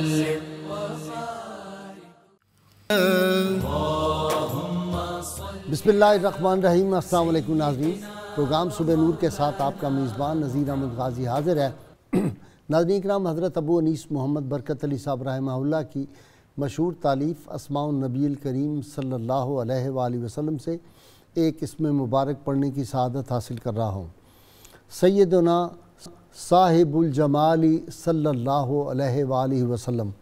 وسلم बिसमीम अल्लाम नाजरीन प्रोग्राम सुबह नूर के साथ आपका मेज़बान नज़ीर अहमद गाजी हाजिर है नाजरीन कराम हज़रत अबू अनीस मोहम्मद बरकत अली साहब रहमल्ला की मशहूर तालीफ़ नबील करीम सल्ला वसलम से एक इसमें मुबारक पढ़ने की शहादत हासिल कर रहा हूँ सैदना साहिबुलजमाली सल्लल्लाहु अलैहि वसल्लम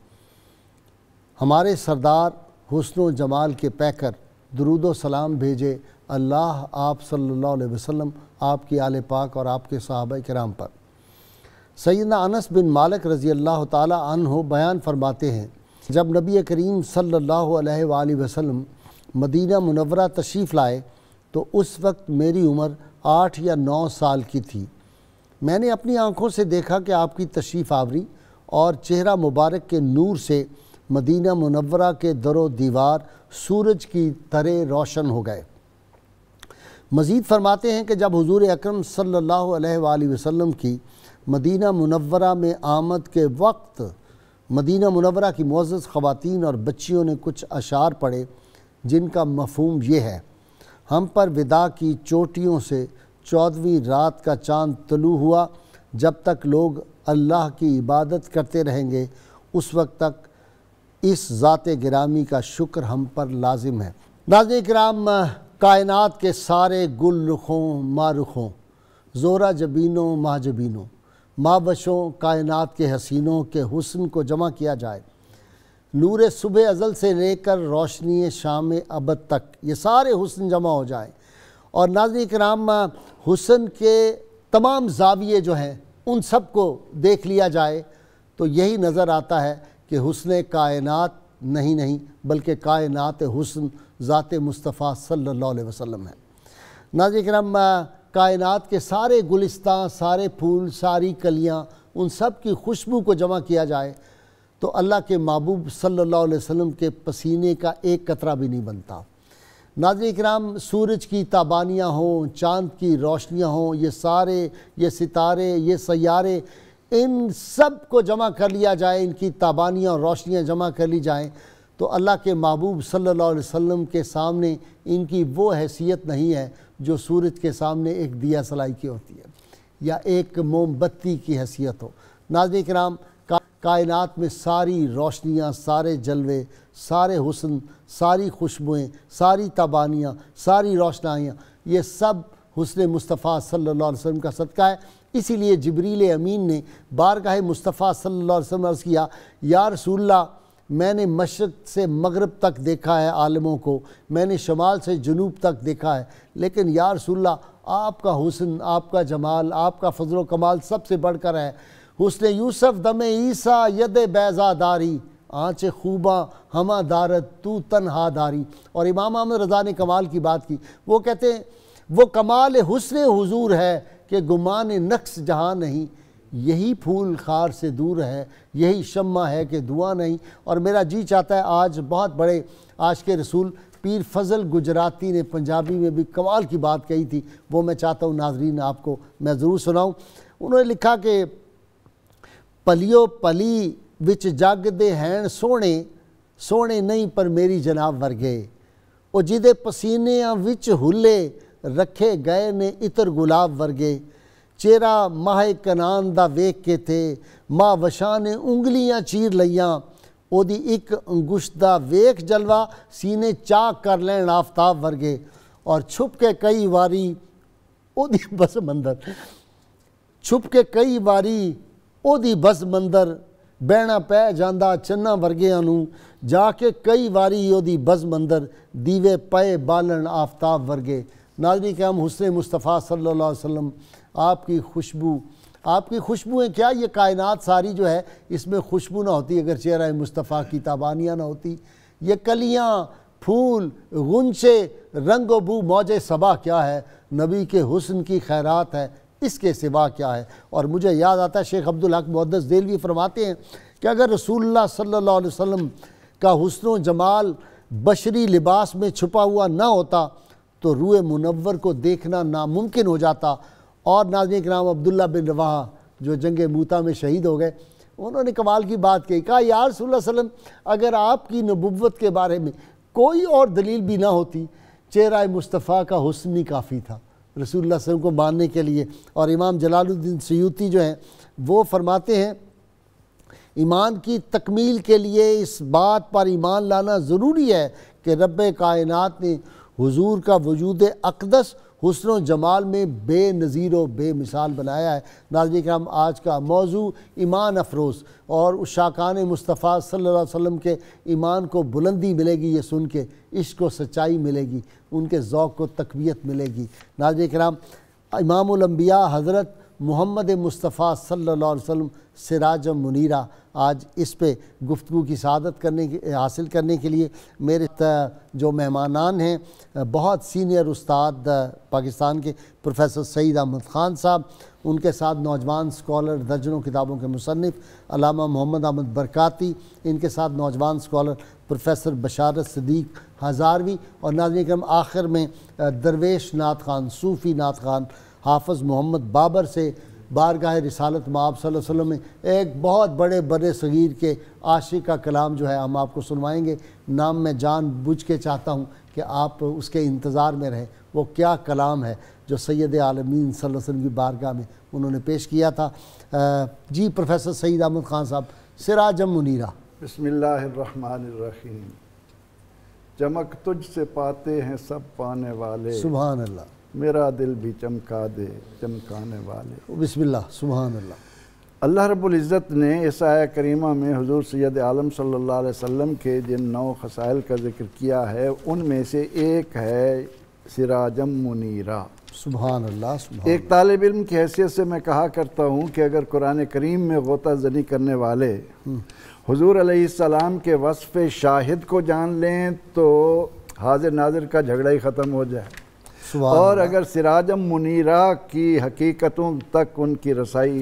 हमारे सरदार हुस्न जमाल के पैकर दरुद सलाम भेजे अल्लाह आप सल्लल्लाहु अलैहि वसल्लम आपकी आल पाक और आपके साहब कराम पर सैदना अनस बिन मालिक रज़ी अल्लाह हो बयान फरमाते हैं जब नबी करीम सल्लल्लाहु अलैहि वसल्लम मदीना मुनवरा तशरीफ़ लाए तो उस वक्त मेरी उम्र आठ या नौ साल की थी मैंने अपनी आँखों से देखा कि आपकी तशरीफ़ आवरी और चेहरा मुबारक के नूर से मदीना मुनवरा के दरो दीवार सूरज की तरह रोशन हो गए मज़ीद फरमाते हैं कि जब हजूर अक्रम सल्ला वसम की मदीना मुनवरा में आमद के वक्त मदीना मुनवरा की मोज़ ख़वान और बच्चियों ने कुछ अशार पढ़े जिनका मफहम यह है हम पर विदा की चोटियों से चौदहवीं रात का चांद तलू हुआ जब तक लोग अल्लाह की इबादत करते रहेंगे उस वक्त तक इस ज़ात गिरामी का शुक्र हम पर लाजिम है नाजी कराम कायनात के सारे गुल रुखों माँ रुखों जोरा जबीनों माँ बशों कायनात के हसीनों के हसन को जमा किया जाए नूर सुबह अज़ल से लेकर रोशनी शाम अबद तक ये सारे हुसन जमा हो जाए और नाजन कराम हुसन के तमाम जाविये जो हैं उन सब को देख लिया जाए तो यही नज़र आता है कि हुसन कायनात नहीं नहीं बल्कि कायनात हुसन ज़ात मुस्तफ़ा सल्ला अलैहि वसल्लम है नाजिक करम कायनात के सारे गुलस्तान सारे फूल सारी कलियाँ उन सब की खुशबू को जमा किया जाए तो अल्लाह के महबूब सल्ला अलैहि के पसीने का एक कतरा भी नहीं बनता नाजर कराम सूरज की ताबानियाँ हों चाँद की रोशनियाँ हों ये सारे ये सितारे ये सैारे इन सब को जमा कर लिया जाए इनकी ताबानियाँ और रोशनियाँ जमा कर ली जाएँ तो अल्लाह के महबूब सल्ला वम के सामने इनकी वो हैसियत नहीं है जो सूरज के सामने एक दिया सलाई की होती है या एक मोमबत्ती की हैसियत हो नाजी कराम कायनात में सारी रोशनियाँ सारे जलवे सारे हुसन सारी खुशबुएँ सारी तबानियाँ सारी रोशनाइयाँ ये सब हुसन मुस्तफ़ा सल्ला वसम का सदका है इसीलिए जबरील अमीन ने बारगाह मुस्तफ़ा सल्ला वसम अर्ज़ किया यार रसूल्ला मैंने मशरक़ से मगरब तक देखा है आलमों को मैंने शमाल से जनूब तक देखा है लेकिन यार रसूल्ला आपका हुसन आपका जमाल आपका फजल कमाल सबसे बढ़कर है हुसन यूसफ़ दम ईसा यद बैजादारी आँच खूबा हमा दारत तू दारी और इमाम अहमद रज़ा ने कमाल की बात की वो कहते हैं वो कमाल हुसन हजूर है कि गुमान नक्स जहाँ नहीं यही फूल खार से दूर है यही शम्मा है कि दुआ नहीं और मेरा जी चाहता है आज बहुत बड़े आज के रसूल पीर फजल गुजराती ने पंजाबी में भी कमाल की बात कही थी वो मैं चाहता हूँ नाजरीन आपको मैं ज़रूर सुनाऊँ उन्होंने लिखा कि पलियो पली विच जागते हैं सोने सोने नहीं पर मेरी जनाब वर्गे और जिदे विच हुले रखे गए ने इतर गुलाब वर्गे चेहरा माहे कनान दा वेख के थे माँ वशा ने उंगलियाँ चीर लिया ओदी एक अंगुशदा वेख जलवा सीने चा कर लैन आफ्ताब वर्गे और छुप के कई बारी ओदी बस मंदर छुप के कई बारी ओदी बस मंदर बहना पै जाता चन्ना ਵਰਗਿਆਂ जाके कई बारी ਕਈ बस मंदर दीवे पाए बालन आफ्ताब वर्गे नाजरी कैम हुसैन मुस्तफ़ा सल्ला वसम आपकी खुशबू आपकी खुशबूएँ क्या ये कायनात सारी जो है इसमें खुशबू ना होती अगर चेहरा मुस्तफ़ा की ताबानियाँ ना होती ये कलियाँ फूल गुनशे रंग बू मौज सबा क्या है नबी के हुसन की खैरात है इसके सिवा क्या है और मुझे याद आता है शेख अब्दुल हक मुहदस भी फरमाते हैं कि अगर रसूलुल्लाह सल्लल्लाहु अलैहि वसल्लम का हुस्न जमाल बशरी लिबास में छुपा हुआ ना होता तो रूए मुनवर को देखना नामुमकिन हो जाता और नाजन के नाम अब्दुल्ला बिन रवा जो जंग मूता में शहीद हो गए उन्होंने कमाल की बात कही कहा यार वसल्लम अगर आपकी नबुवत के बारे में कोई और दलील भी ना होती चेहरा मुस्तफ़ा का हुसन ही काफ़ी था रसूल सल्लम को मानने के लिए और इमाम जलालुद्दीन सयूती जो हैं वो फरमाते हैं ईमान की तकमील के लिए इस बात पर ईमान लाना ज़रूरी है कि रब कायनत ने हुजूर का वजूद अकदस हसन जमाल में बेनज़ीर व मिसाल बनाया है नाजरी कराम आज का मौजू ईमान अफरोज़ और शाकान मुस्तफ़ा सल्ला वम के ईमान को बुलंदी मिलेगी ये सुन के इश्क व सच्चाई मिलेगी उनके ओक़ को तकबीयत मिलेगी नाजरी कराम इमामबिया हज़रत मोहम्मद मुस्तफ़ा सल्ला वसम सिराज मुनीरा आज इस पे गुफ्तु की शादत करने के हासिल करने के लिए मेरे जो मेहमानान हैं बहुत सीनियर उस्ताद पाकिस्तान के प्रोफेसर सईद अहमद ख़ान साहब उनके साथ नौजवान स्कॉलर दर्जनों किताबों के मुसनफ़ अलामा मोहम्मद अहमद बरकती इनके साथ नौजवान स्कॉलर प्रोफेसर बशारत सदीक हज़ारवी और नाजन करम आखिर में दरवेश नाथ खान सूफ़ी नाथ खान हाफज मोहम्मद बाबर से बारगाह रिसालत में आप वसल्लम में एक बहुत बड़े बड़े सगीर के आशिक का कलाम जो है हम आपको सुनवाएंगे नाम मैं जान बूझ के चाहता हूँ कि आप उसके इंतज़ार में रहें वो क्या कलाम है जो सैद आलमीन वसल्लम की बारगाह में उन्होंने पेश किया था जी प्रोफेसर सईद अहमद ख़ान साहब सिराजम मुनीरा बसमीम चमक तुझ से पाते हैं सब पाने वाले सुबह अल्लाह मेरा दिल भी चमका दे चमकाने वाले बिस्मिल्लाह सुबहानल्ला अल्लाह रब्बुल इज़्ज़त ने इस करीमा में हजूर सैद आलम सल्लल्लाहु अलैहि वसल्लम के जिन नौ खसाइल का जिक्र किया है उनमें से एक है सिराजम मुनीरा सुबहानल्ला अल्लाह एक तालब इल्म की हैसियत से मैं कहा करता हूँ कि अगर कुरान करीम में गोता जनी करने वाले हजूर हम्म। सलाम के वसफ़ शाहिद को जान लें तो हाजिर नाजिर का झगड़ा ही ख़त्म हो जाए और अगर सिराजम मुनीरा की हकीकतों तक उनकी रसाई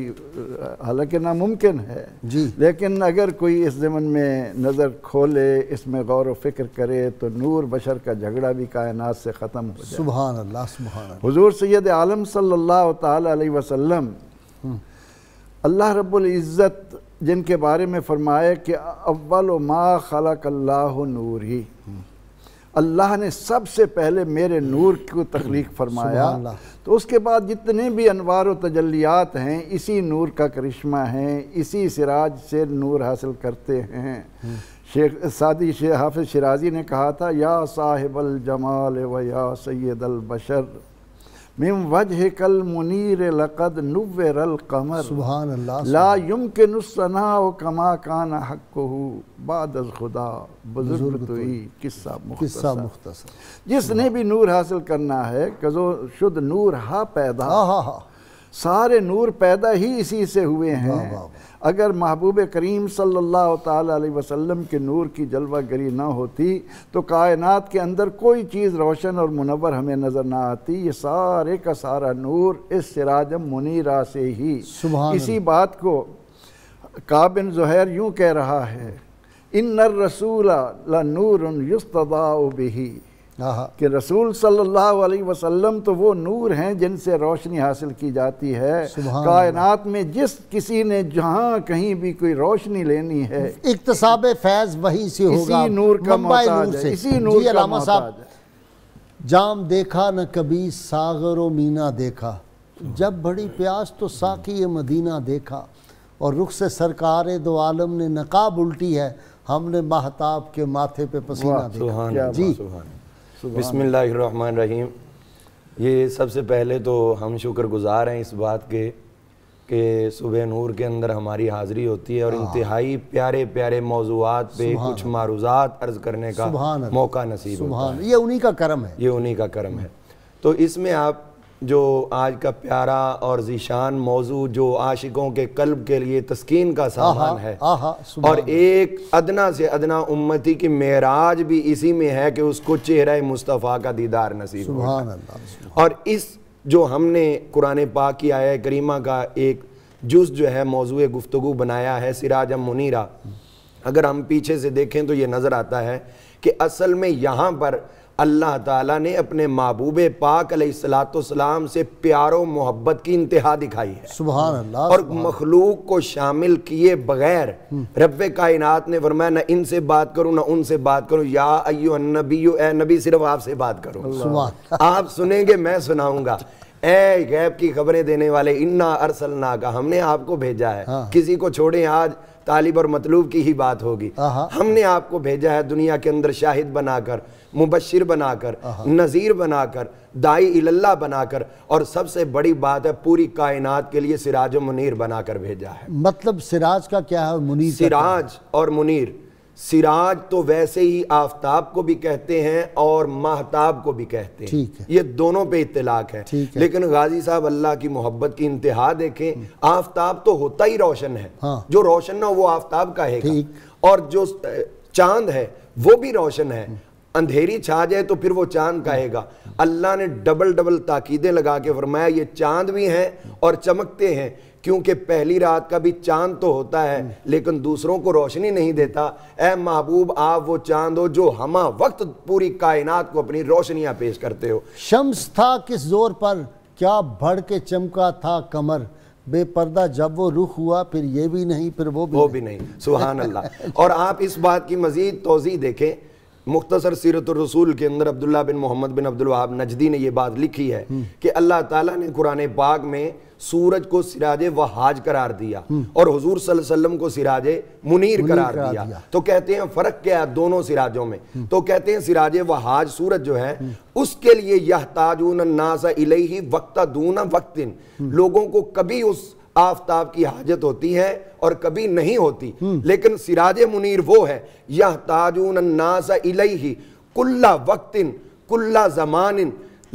हालांकि नामुमकिन है जी लेकिन अगर कोई इस ज़मन में नज़र खोले इसमें गौर फिक्र करे तो नूर बशर का झगड़ा भी कायनात से ख़त्म हो जाए हजूर सैद आलम सल्ला अलैहि वसल्लम हम्म। अल्लाह रबुल्ज़त जिनके बारे में फरमाए कि अव्वल मा खल नूर ही अल्लाह ने सबसे पहले मेरे नूर को तख्लीक फरमाया तो उसके बाद जितने भी अनवार तजलियात हैं इसी नूर का करिश्मा है इसी सिराज से नूर हासिल करते हैं शेख सादी शेख हाफिज़ शराजी ने कहा था या साहिबल जमाल व या सैदल बशर मिम वजह कल मुनीर लकद नुवर कमर सुबहान अल्लाह ला यम के नुसना व कमा कान हक बाद खुदा बुजुर्ग तो, तो ही किस्सा मुख्तसर जिसने भी नूर हासिल करना है कजो शुद्ध नूर हा पैदा सारे नूर पैदा ही इसी से हुए हैं अगर महबूब करीम सल्लल्लाहु अलैहि वसल्लम के नूर की जलवा गरी ना होती तो कायनात के अंदर कोई चीज़ रोशन और मुनवर हमें नज़र ना आती ये सारे का सारा नूर इस सिराजम मुनीरा से ही इसी बात को काबिन जहैर यूँ कह रहा है इन नर ल नूर युस्तदा बिही कि रसूल सल्लल्लाहु अलैहि वसल्लम तो वो नूर हैं जिनसे रोशनी हासिल की जाती है कायनात में जिस किसी ने जहाँ कहीं भी कोई रोशनी लेनी है इकतसाब फैज वही से होगा नूर का नूर से इसी नूर जी का साहब जाम देखा न कभी सागर व मीना देखा जब बड़ी प्यास तो साकी मदीना देखा और रुख से सरकार दो आलम ने नकाब उल्टी है हमने महताब के माथे पे पसीना देखा जी रहीम ये सबसे पहले तो हम शुक्रगुजार हैं इस बात के कि सुबह नूर के अंदर हमारी हाज़िरी होती है और हाँ। इंतहाई प्यारे प्यारे मौजूद पे कुछ मारूजात अर्ज करने का मौका नसीब होता है ये उन्हीं का करम है ये उन्हीं का करम है तो इसमें आप जो आज का प्यारा और जीशान मौजू जो आशिकों के कल्ब के लिए तस्कीन का सामान है और एक अदना से अदना उम्मती की मेराज भी इसी में है कि उसको चेहरा मुस्तफ़ा का दीदार नसीब और इस जो हमने कुरान पा की आया करीमा का एक जुज जो है मौजू गुफ्तु बनाया है सिराजम मुनीरा अगर हम पीछे से देखें तो ये नज़र आता है कि असल में यहाँ पर अल्लाह ताला ने अपने महबूब पाक सलाम से प्यारो मोहब्बत की इंतहा दिखाई है सुबह अल्लाह और मखलूक को शामिल किए बगैर हम्म। रब कायनात ने फरमाया ना इनसे बात करूँ ना उनसे बात करूँ या अयो नबी नबी सिर्फ आपसे बात करूँ आप सुनेंगे मैं सुनाऊंगा ए गैब की खबरें देने वाले इन्ना अरसलना का हमने आपको भेजा है हाँ। किसी को छोड़े आज तालिब और मतलूब की ही बात होगी हाँ, हाँ। हमने आपको भेजा है दुनिया के अंदर शाहिद बनाकर मुबशर बनाकर हाँ, नज़ीर बनाकर दाई इल्ला बनाकर और सबसे बड़ी बात है पूरी कायनात के लिए सिराज मुनीर बनाकर भेजा है मतलब सिराज का क्या है मुनीर सिराज और मुनीर सिराज तो वैसे ही आफ्ताब को भी कहते हैं और महताब को भी कहते हैं है ये दोनों पे इतलाक है, है। लेकिन गाजी साहब अल्लाह की मोहब्बत की इंतहा देखें आफ्ताब तो होता ही रोशन है हाँ। जो रोशन ना वो आफ्ताब का है और जो चांद है वो भी रोशन है अंधेरी छा जाए तो फिर वो चांद कहेगा अल्लाह ने डबल डबल ताकीदें लगा के फरमाया ये चांद भी हैं और चमकते हैं क्योंकि पहली रात का भी चांद तो होता है हम्म। लेकिन दूसरों को रोशनी नहीं देता ए महबूब आप वो चांद हो जो हम वक्त पूरी कायनात को अपनी रोशनियां पेश करते हो शम्स था किस जोर पर क्या भड़ के चमका था कमर बेपर्दा जब वो रुख हुआ फिर ये भी नहीं फिर वो भी वो नहीं। भी नहीं सुहान अल्लाह और आप इस बात की मजीद तोज़ी देखें मुख्तसर सीरत रसूल के अंदर अब्दुल्ला बिन मोहम्मद बिन अब्दुल नजदी ने यह बात लिखी है हम्म। कि अल्लाह ताला ने कुरान पाक में सूरज को सिराजे वहाज करार दिया और हजूर सल्लम को सिराजे मुनीर, मुनीर करार, करार दिया।, दिया तो कहते हैं फर्क क्या है दोनों सिराजों में हम्म। तो कहते हैं सिराजे वहाज सूरज जो है हम्म। उसके लिए यह ताजून नासा इलेही वक्ता दूना वक्त हम्म। लोगों को कभी उस आफताब की हाजत होती है और कभी नहीं होती लेकिन सिराज मुनीर वो है यह ताजून नासा इलेही कुल्ला वक्त कुल्ला जमान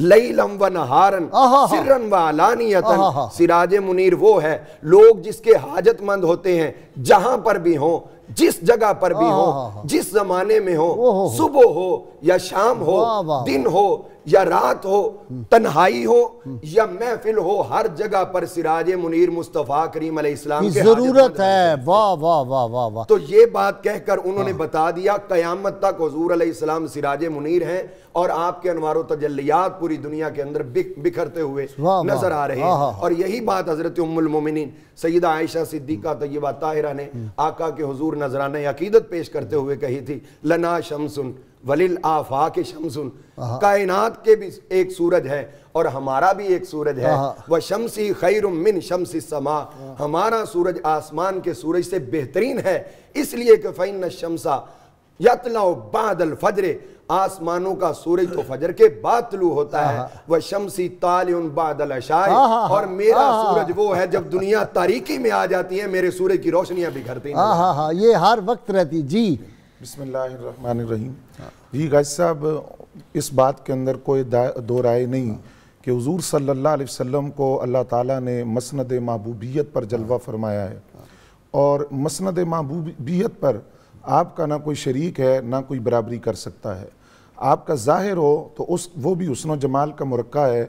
लईलम लम्ब नहारन सिरन व अलानियतन सिराज मुनीर वो है लोग जिसके हाजतमंद होते हैं जहां पर भी हों जिस जगह पर भी हाँ, हो हाँ, हाँ। जिस जमाने में हो, सुबह हो या शाम हो दिन हो या रात हो हम्म। तन्हाई हो हम्म। या महफिल हो हर जगह पर सिराज मुनीर मुस्तफ़ा करीम इस्लाम की जरूरत है वाह वाह वाह वाह वाह तो ये बात कहकर उन्होंने बता दिया कयामत तक हजूर इस्लाम सिराज मुनीर हैं और आपके अनवार तजलियात पूरी दुनिया के अंदर बिखरते हुए नजर आ रहे हैं और यही बात हजरत उम्मुल मोमिन सैदा आयशा सिद्दीका तयबा ताहिरा ने हम्म। आका के हजूर नजराना अकीदत पेश करते हुए कही थी लना शमसुन वलिल आफा के शमसुन कायनात के भी एक सूरज है और हमारा भी एक सूरज है वह शमसी खैर मिन शमसी समा हमारा सूरज आसमान के सूरज से बेहतरीन है इसलिए कि फ़ैन शमसा यतलाओ बादल फजरे आसमानों का सूरज तो फजर के बाद होता है वह शमसी ताल उन बादल अशाय और मेरा सूरज वो है जब दुनिया तारीखी में आ जाती है मेरे सूरज की रोशनियां बिखरती हैं हाँ हाँ ये हर वक्त रहती जी बिसमीम जी गाज साहब इस बात के अंदर कोई दो राय नहीं कि हजूर सल्ला वसम को अल्लाह ताला ने मसनद महबूबियत पर जलवा फरमाया है और मसनद महबूबियत पर आपका ना कोई शरीक है ना कोई बराबरी कर सकता है आपका ज़ाहिर हो तो उस वो भी हसन जमाल का मरक़ा है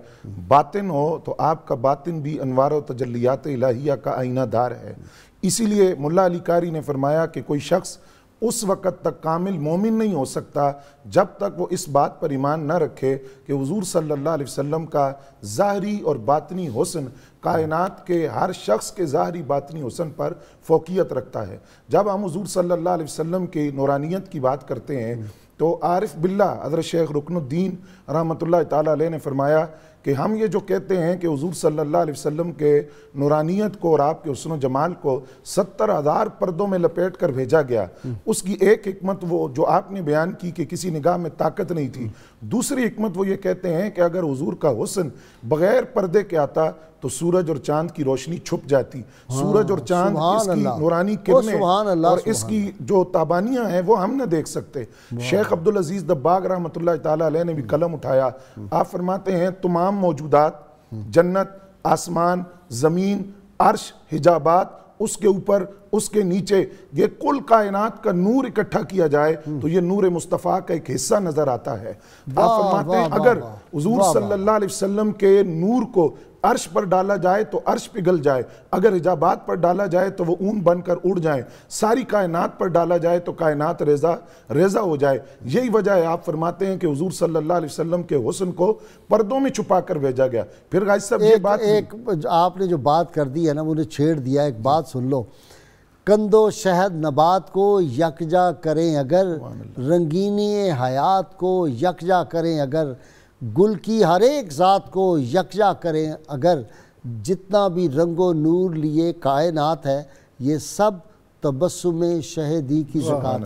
बातिन हो तो आपका बातिन भी अनवार तजलियात इलाहिया का आइना दार है इसीलिए मुल्ला अली कारी ने फरमाया कि कोई शख्स उस वक़्त तक कामिल मोमिन नहीं हो सकता जब तक वो इस बात पर ईमान न रखे कि हजूर सल्ला वसम का ज़ाहरी और बातनी हुसन कायनात के हर शख्स के ज़ाहरी बातनी हुसन पर फोकियत रखता है जब हम हजूर सल्ला वसम की नौरानियत की बात करते हैं तो आरिफ बिल्ला हजरत शेख रुकनुद्दीन रहमत ला ने फरमाया कि हम ये जो कहते हैं कि हजूर सल्ला वसम के नूरानियत को और आपके हसन जमाल को सत्तर हज़ार पर्दों में लपेट कर भेजा गया उसकी एक हमत वो जो आपने बयान की कि किसी निगाह में ताकत नहीं थी दूसरी हमत वो ये कहते हैं कि अगर हजूर का हुसन बगैर पर्दे के आता तो सूरज और चांद की रोशनी छुप जाती हाँ, सूरज और चांद इसकी नूरानी किरणें और इसकी जो ताबानियां हैं वो हम ना देख सकते शेख अब्दुल अजीज़ दबाग रहमत ने भी कलम उठाया आप फरमाते हैं तमाम मौजूदात हम्म। जन्नत आसमान ज़मीन अर्श हिजाबात उसके ऊपर उसके नीचे ये कुल कायनात का नूर इकट्ठा किया जाए तो ये नूर मुस्तफ़ा का एक हिस्सा नजर आता है आप फरमाते हैं अगर हजूर सल्लल्लाहु अलैहि वसल्लम के नूर को अर्श पर डाला जाए तो अर्श पिघल जाए अगर हिजाबात पर डाला जाए तो वो ऊन बनकर उड़ जाए सारी कायनात पर डाला जाए तो कायनात रेजा रेजा हो जाए यही वजह है आप फरमाते हैं कि हजूर सल्ला वसम के हुसन को पर्दों में छुपा कर भेजा गया फिर गाज साहब ये बात एक आपने जो बात कर दी है ना उन्हें छेड़ दिया एक बात सुन लो कंदो शहद नबात को यकजा करें अगर रंगीनी हयात को यकजा करें अगर गुल की हर एक ज़ात को यकजा करें अगर जितना भी रंगो नूर लिए कायनात है ये सब तबस्सुम शहदी की ज़क़ात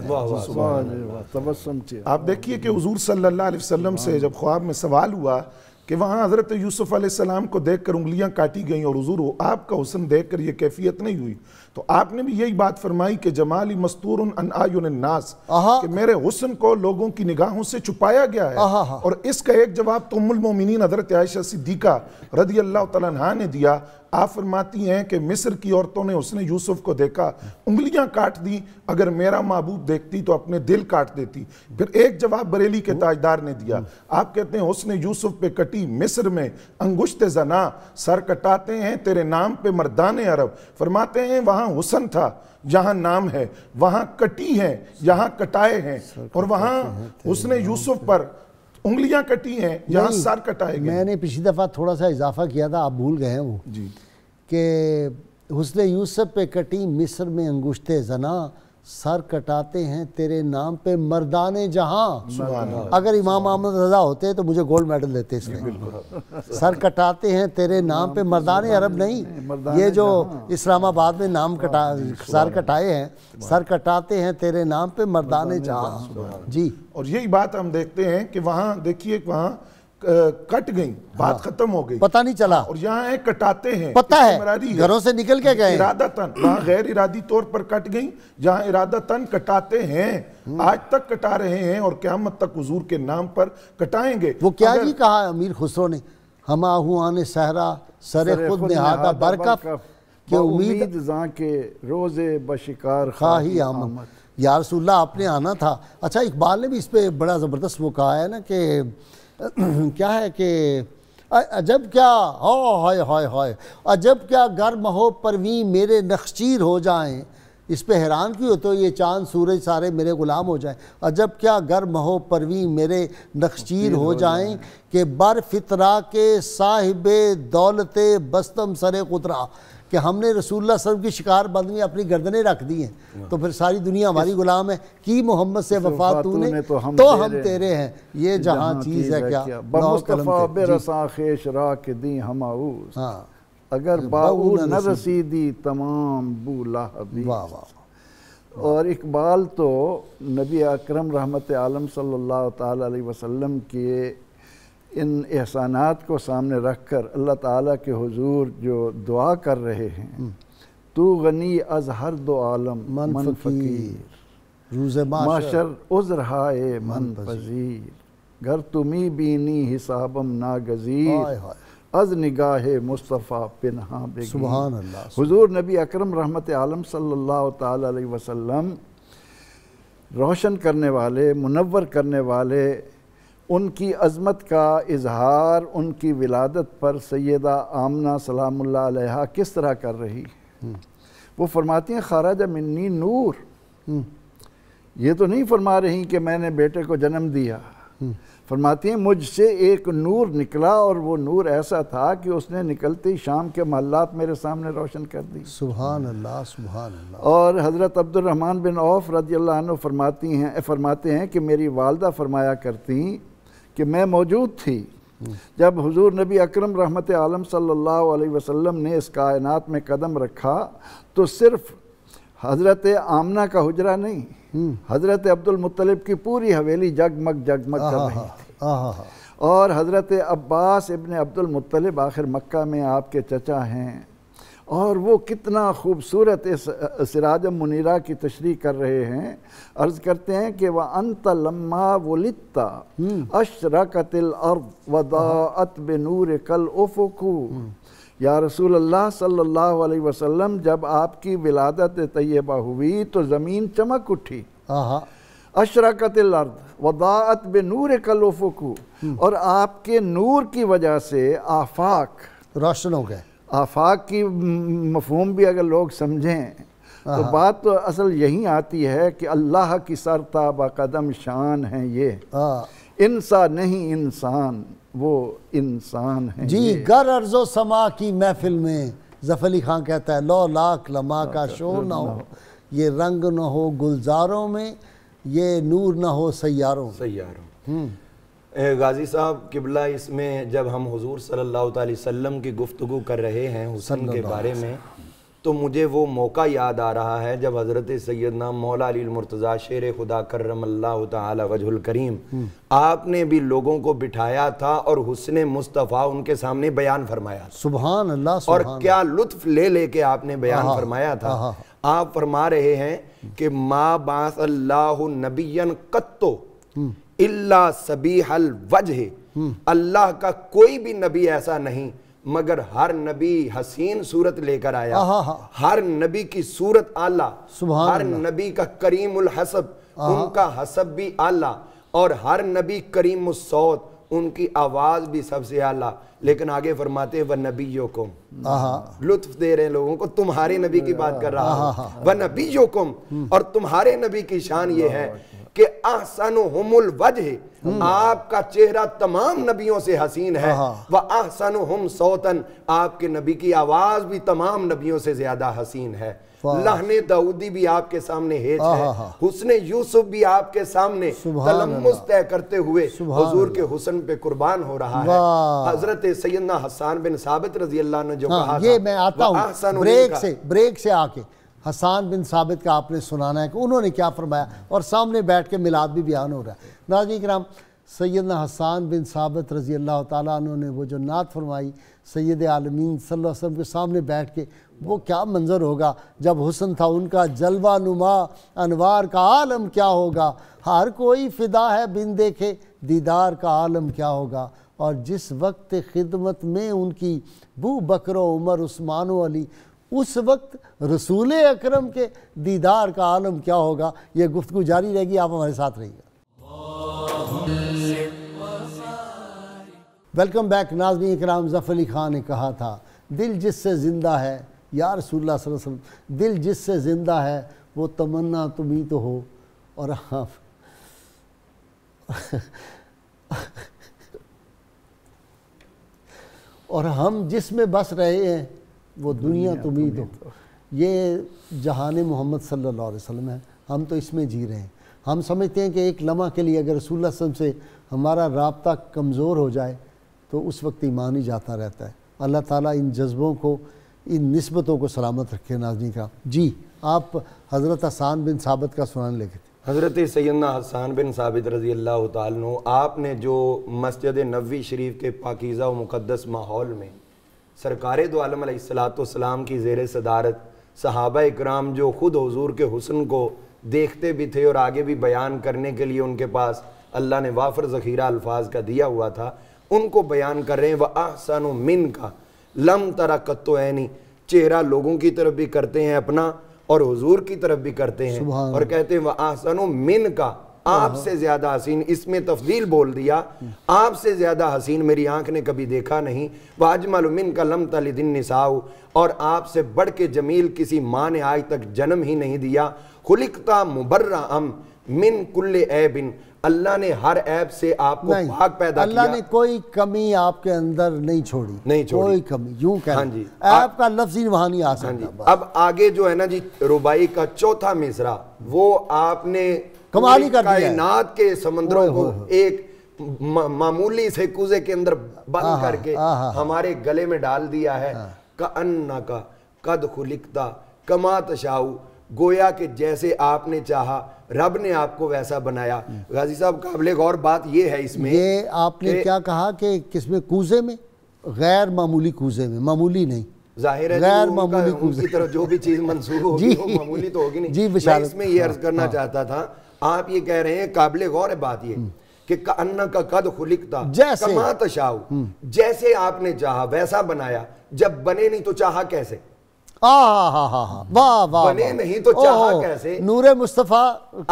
है आप देखिए कि हजूर सल्ला वसम से जब ख्वाब में सवाल हुआ कि वहाँ हज़रत यूसुफ़ को देख कर उंगलियाँ काटी गई और हजूर आपका हुसन देख कर यह कैफियत नहीं हुई तो आपने भी यही बात फरमाई कि जमाली मस्तूर नास कि मेरे हुसन को लोगों की निगाहों से छुपाया गया है और इसका एक जवाब तो उमुलमोमिन हजरत आयशा सिद्दीका रदी अल्लाह तला ने दिया आप फरमाती हैं कि मिस्र की औरतों ने उसने यूसुफ को देखा उंगलियां काट दी अगर मेरा महबूब देखती तो अपने दिल काट देती फिर एक जवाब बरेली के ताजदार ने दिया आप कहते हैं उसने यूसुफ पे कटी मिस्र में अंगुश्त जना सर कटाते हैं तेरे नाम पे मर्दाने अरब फरमाते हैं वहां जहां हुसन था जहां नाम है वहां कटी है यहाँ कटाए हैं और वहां उसने यूसुफ पर उंगलियां कटी हैं यहाँ सर कटाए गए मैंने पिछली दफ़ा थोड़ा सा इजाफा किया था आप भूल गए हैं वो जी के हुसन यूसुफ पे कटी मिस्र में अंगुश्ते जना सर कटाते हैं तेरे नाम पे मर्दाने जहां अगर इमाम अहमद रजा होते तो मुझे गोल्ड मेडल देते इसमें सर हाँ, कटाते हैं तेरे नाम पे मर्दाने अरब नहीं ये जो इस्लामाबाद में नाम कटा सर कटाए हैं सर कटाते हैं तेरे नाम पे मर्दाने जहां जी और यही बात हम देखते हैं कि वहाँ देखिए वहाँ कट गई बात हाँ। खत्म हो गई पता नहीं चला और यहाँ है कटाते हैं पता है घरों से निकल के गए इरादतन वहाँ गैर इरादी तौर पर कट गई जहाँ इरादा तन कटाते हैं हम्म। आज तक कटा रहे हैं और क्यामत तक हजूर के नाम पर कटाएंगे वो क्या ही कहा अमीर खुसरो ने हम आने सहरा सरे खुद नहादा बरकफ के उम्मीद के रोज़े बशिकार खाही आमद यारसोल्ला आपने आना था अच्छा इकबाल ने भी इस पर बड़ा ज़बरदस्त वो कहा है ना कि क्या है कि अजब क्या हो हाय हाय हाय अजब क्या गर्म हो परवी मेरे नक्शीर हो जाएं इस पे हैरान क्यों हो तो ये चांद सूरज सारे मेरे ग़ुलाम हो जाएं अजब क्या गर्म हो परवी मेरे नक्शीर हो जाएं कि बर फितरा के साहिब दौलत बस्तम सरे कुतरा कि हमने रसूल सब की शिकार बंद में अपनी गर्दने रख दी हैं हाँ। तो फिर सारी दुनिया हमारी गुलाम है की मोहम्मद से वफा तू ने तो हम तो तेरे, हम तेरे हैं ये जहाँ चीज़ है क्या, हाँ। अगर न रसीदी तमाम बूला और इकबाल तो नबी अकरम रहमत आलम सल्लल्लाहु अलैहि वसल्लम के इन एहसानात को सामने रख कर अल्लाह ताला के हुजूर जो दुआ कर रहे हैं हम्म। तू गनी अज हर दो आलम मन, मन फ़कीर रूज माशर उजर हाय मन पजीर घर तुम्ही बीनी हिसाबम ना गजीर अज निगाह मुस्तफ़ा पिनहा सुबहान अल्लाह हुजूर नबी अकरम रहमत आलम सल्लल्लाहु अलैहि वसल्लम रोशन करने वाले मुनवर करने वाले उनकी अज़मत का इजहार उनकी विलादत पर सैदा आमना सलाम्ला किस तरह कर रही हम्म। वो फरमाती हैं खारा मिन्नी नूर हम्म। ये तो नहीं फरमा रही कि मैंने बेटे को जन्म दिया हम्म। फरमाती हैं मुझसे एक नूर निकला और वो नूर ऐसा था कि उसने निकलती शाम के महल्लात मेरे सामने रोशन कर दी सुबह सुबह और हज़रत अब्दुलरहमान बिन औफ रजी फरमाती हैं फरमाते हैं कि मेरी वालदा फरमाया करती कि मैं मौजूद थी जब हुजूर नबी अकरम रहमत आलम सल्लल्लाहु अलैहि वसल्लम ने इस कायनात में कदम रखा तो सिर्फ हज़रत आमना का हुजरा नहीं हम्म। हज़रत अब्दुलमतलब की पूरी हवेली जगमग जगमग कर रही थी और हज़रत अब्बास इबन अब्दुलमतलब आखिर मक्का में आपके चचा हैं और वो कितना खूबसूरत इस सिराज मुनीरा की तशरी कर रहे हैं अर्ज़ करते हैं कि वह अंत लम्मा वलिता हम्म। अशरकतिल अर्द वदात नूर कल उफकू या रसूल अल्लाह सल्लल्लाहु अलैहि वसल्लम जब आपकी विलादत तय्यबा हुई तो ज़मीन चमक उठी अशरकतिल अर्द वदात नूर कल उफकू हम्म। और आपके नूर की वजह से आफाक रोशन हो गए आफाक की मफहम भी अगर लोग समझें तो बात तो असल यही आती है कि अल्लाह की सरता बदम शान है ये इंसान नहीं इंसान वो इंसान है जी गर अर्जो समा की महफिल में जफली खां कहता है लो लाख लमा का शोर ना हो ये रंग ना हो गुलजारों में ये नूर ना हो सैारों सैारों हम्म। गाजी साहब किबला इसमें जब हम हुजूर सल्लल्लाहु अलैहि वसल्लम की गुफ्तु कर रहे हैं हुसन के बारे में तो मुझे वो मौका याद आ रहा है जब हज़रत सैदना मौला मुर्तज़ा शेर खुदा करम वजहुल करीम हम्म। आपने भी लोगों को बिठाया था और हुसन मुस्तफ़ा उनके सामने बयान फरमाया सुबहान अल्लाह और क्या लुत्फ ले लेके आपने बयान फरमाया था आप फरमा रहे हैं कि माँ बास अल्लाह नबीन कत्तो हम्म। इल्ला सबीहल वजह हम्म। अल्लाह का कोई भी नबी ऐसा नहीं मगर हर नबी हसीन सूरत लेकर आया हर नबी की सूरत आला हर नबी का करीम हसब उनका हसब भी आला और हर नबी करीम सौत उनकी आवाज भी सबसे आला लेकिन आगे फरमाते व नबीयों को लुत्फ दे रहे लोगों को तुम्हारे नबी की बात कर रहा हूँ व नबीयो हम्म। और तुम्हारे नबी की शान ये है कि आहसन हमुल वजह आपका चेहरा तमाम नबियों से हसीन है हाँ। वह आहसन हम सौतन आपके नबी की आवाज भी तमाम नबियों से ज्यादा हसीन है लहने दाऊदी भी आपके सामने हेज हाँ, है हाँ, हुसने यूसुफ भी आपके सामने तलम्बुस तय करते हुए हुजूर के हुसन पे कुर्बान हो रहा है हजरत सैयदना हसन बिन साबित रजी अल्लाह ने जो कहा ये मैं आता हूं ब्रेक से ब्रेक से आके हसान बिन साबित का आपने सुनाना है कि उन्होंने क्या फरमाया और सामने बैठ के मिलाद भी बयान हो रहा है नाजी कराम सैद हसान बिन साबित रज़ी अल्लाह तुम ने वो जो नात फरमाई सैद आलमीन सल्लम के सामने बैठ के वो क्या मंज़र होगा जब हुसन था उनका जलवा नुमा अनवार का आलम क्या होगा हर कोई फ़िदा है बिन देखे दीदार का आलम क्या होगा और जिस वक्त खिदमत में उनकी बू बकर उमर उस्मान अली उस वक्त रसूल अक्रम के दीदार का आलम क्या होगा यह गुफ्तु जारी रहेगी आप हमारे साथ रहिएगा वेलकम बैक नाजमी कराम जफ़र अली ख़ान ने कहा था दिल जिससे ज़िंदा है या रसूल वसम दिल जिससे ज़िंदा है वो तमन्ना तुम ही तो हो और हाँ और हम जिसमें बस रहे हैं वो दुनिया तो भी तो ये जहान मोहम्मद सल्लल्लाहु अलैहि वसल्लम है हम तो इसमें जी रहे हैं हम समझते हैं कि एक लम्हा के लिए अगर रसूल से हमारा रबता कमज़ोर हो जाए तो उस वक्त ईमान ही जाता रहता है अल्लाह ताला इन जज्बों को इन नस्बतों को सलामत रखे नाजनी का जी आप हज़रत हसान बिन साबित का सुनान लेके थे हज़रत सैदना हसान बिन साबित रज़ी अल्लाह तु आपने जो मस्जिद नबी शरीफ के पाकिज़ा मुक़दस माहौल में सरकार दो आलम की जेर सदारत सहाबा इक्राम जो ख़ुद हजूर के हसन को देखते भी थे और आगे भी बयान करने के लिए उनके पास अल्लाह ने वाफर ज़ख़ीरा अल्फाज का दिया हुआ था उनको बयान कर रहे हैं वह आहसन मिन का लम तरा कत्तो ऐनी चेहरा लोगों की तरफ भी करते हैं अपना और हजूर की तरफ भी करते हैं और कहते हैं वह आहसन मिन का आपसे ज्यादा हसीन इसमें तफदील बोल दिया आपसे ज्यादा हसीन मेरी आंख ने कभी देखा नहीं वाजमलमिन का लम तलिदिन निसाऊ और आपसे बढ़ के जमील किसी माँ ने आज तक जन्म ही नहीं दिया खुलिकता मुबर्रा अम मिन कुल्ले ऐबिन अल्लाह ने हर ऐब से आपको पाक पैदा किया अल्लाह ने कोई कमी आपके अंदर नहीं छोड़ी नहीं छोड़ी कोई कमी यूं कह हाँ जी ऐब का लफ्ज ही वहां नहीं आ सकता हाँ जी अब आगे जो है ना जी रुबाई का चौथा मिसरा वो आपने कमाल ही कर दिया नाथ के समंदरों को एक मामूली से कुजे के अंदर बंद करके हमारे गले में डाल दिया है हाँ। का अन्ना का कद खुलिकता कमा तशाऊ गोया के जैसे आपने चाहा रब ने आपको वैसा बनाया गाजी साहब काबिल गौर बात ये है इसमें ये आपने के, क्या कहा कि किसमें कूजे में गैर मामूली कूजे में मामूली नहीं जाहिर है गैर मामूली कूजे की तरफ जो भी चीज मंसूब होगी वो मामूली तो होगी नहीं जी मैं इसमें ये अर्ज करना हाँ। चाहता था आप ये कह रहे हैं काबिल गौर है बात ये कि अन्ना का कद खुलिकता जैसे कमात हम्म। जैसे आपने चाहा वैसा बनाया जब बने नहीं तो चाहा कैसे वाह वाह बने नहीं तो चाहा कैसे नूरे मुस्तफ़ा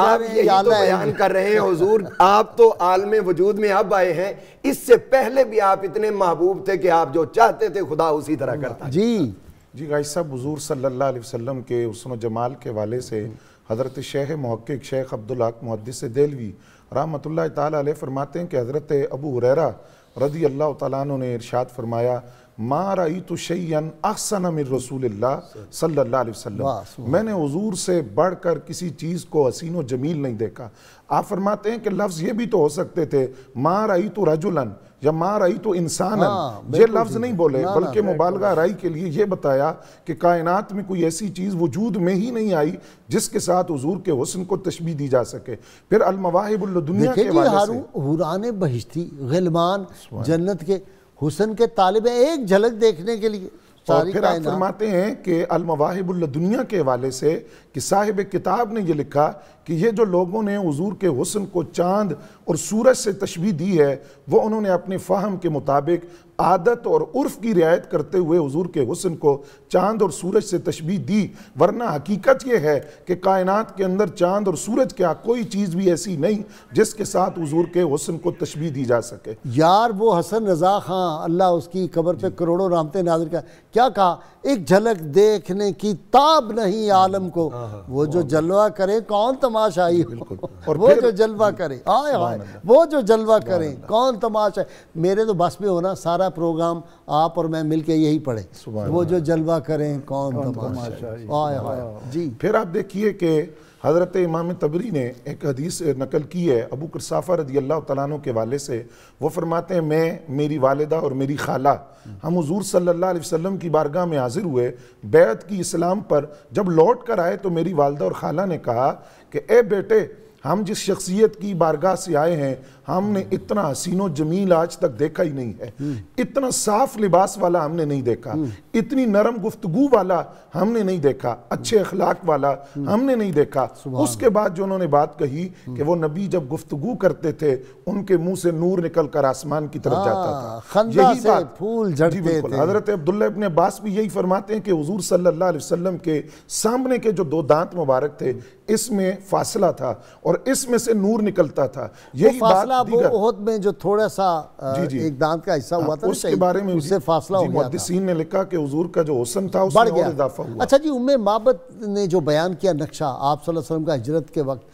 आप तो बयान कर रहे हैं हुजूर आप तो आलम वजूद में अब आए हैं इससे पहले भी आप इतने महबूब थे कि आप जो चाहते थे खुदा उसी तरह करता जी जी गाई साहब हजूर सल्ला वसम के उसन जमाल के वाले से हज़रत शेख महक़ शेख अब्दुल्हक मुहदस देलवी रामत ताल फरमाते हैं कि हज़रत अबू हुररा रदी अल्लाह तु ने इरशाद फरमाया मा रई तो शैन अहसन अमिर रसूल सल्ला मैंने हजूर से बढ़ कर किसी चीज़ को हसीन जमील नहीं देखा आप फरमाते हैं कि लफ्ज़ ये भी तो हो सकते थे मा रई तो रजुलन यमा रई तो इंसान हाँ, ये लफ्ज नहीं बोले बल्कि मुबालगा राई के लिए यह बताया कि कायनात में कोई ऐसी चीज़ वजूद में ही नहीं आई जिसके साथ हजूर के हुसन को तशबी दी जा सके फिर अलमवाहिबुल्लदुनिया के वाले हुरान बहिश्ती गलमान जन्नत के हुसन के तालिब एक झलक देखने के लिए और फिर आप फरमाते हैं कि अलमवाहिबुल्लदुनिया के हवाले से कि साहिब किताब ने यह लिखा कि ये जो लोगों ने हजूर के हुसन को चांद और सूरज से तशबी दी है वो उन्होंने अपने फ़ाहम के मुताबिक आदत और उर्फ की रियायत करते हुए हजूर के हसन को चांद और सूरज से तशबी दी वरना हकीकत यह है कि कायनात के अंदर चांद और सूरज क्या कोई चीज़ भी ऐसी नहीं जिसके साथ हजूर के हुसन को तशबी दी जा सके यार वो हसन रजा खां अल्लाह उसकी खबर पर करोड़ों रामते नाजर का क्या कहा एक झलक देखने की ताब नहीं आलम को आ, हाँ। वो जो जलवा करे कौन तमाशाई हो और वो जो जलवा करे आए आए वो जो जलवा करे कौन तमाशा मेरे तो बस में होना सारा प्रोग्राम आप और मैं मिलके यही पढ़े वो जो जलवा करें कौन तमाशा आए आए जी फिर आप देखिए कि हज़रत इमाम तबरी ने एक हदीस नकल की है अबू कसाफ़ा रदी अल्लाह तु के वाले से वो फरमाते हैं मैं मेरी वालदा और मेरी खाला हम हजूर सल्ला वसम की बारगाह में हाजिर हुए बैत की इस्लाम पर जब लौट कर आए तो मेरी वालदा और खाला ने कहा कि ए बेटे हम जिस शख्सियत की बारगाह से आए हैं हमने इतना हसीनो जमील आज तक देखा ही नहीं है इतना साफ लिबास वाला हमने नहीं देखा इतनी नरम गुफ्तगु वाला हमने नहीं देखा अच्छे अखलाक वाला हमने नहीं देखा उसके बाद जो उन्होंने बात कही कि वो नबी जब गुफ्तगु करते थे उनके मुंह से नूर निकल कर आसमान की तरफ जाता हाँ, था यही बात फूल जी बिल्कुल हजरत अब्दुल्ला इबन अब्बास भी यही फरमाते हैं कि हजूर सल्ला वसलम के सामने के जो दो दांत मुबारक थे इसमें फासला था और इसमें से नूर निकलता था यही तो फासला बहुत में जो थोड़ा सा जी जी एक दांत का हिस्सा हाँ, हुआ था उसके बारे में उससे फासला हुआ गया ने लिखा कि हुजूर का जो हुसन था उसमें बढ़ गया इजाफा हुआ अच्छा जी उम्मे माबत ने जो बयान किया नक्शा आप सल्लल्लाहु अलैहि वसल्लम का हजरत के वक्त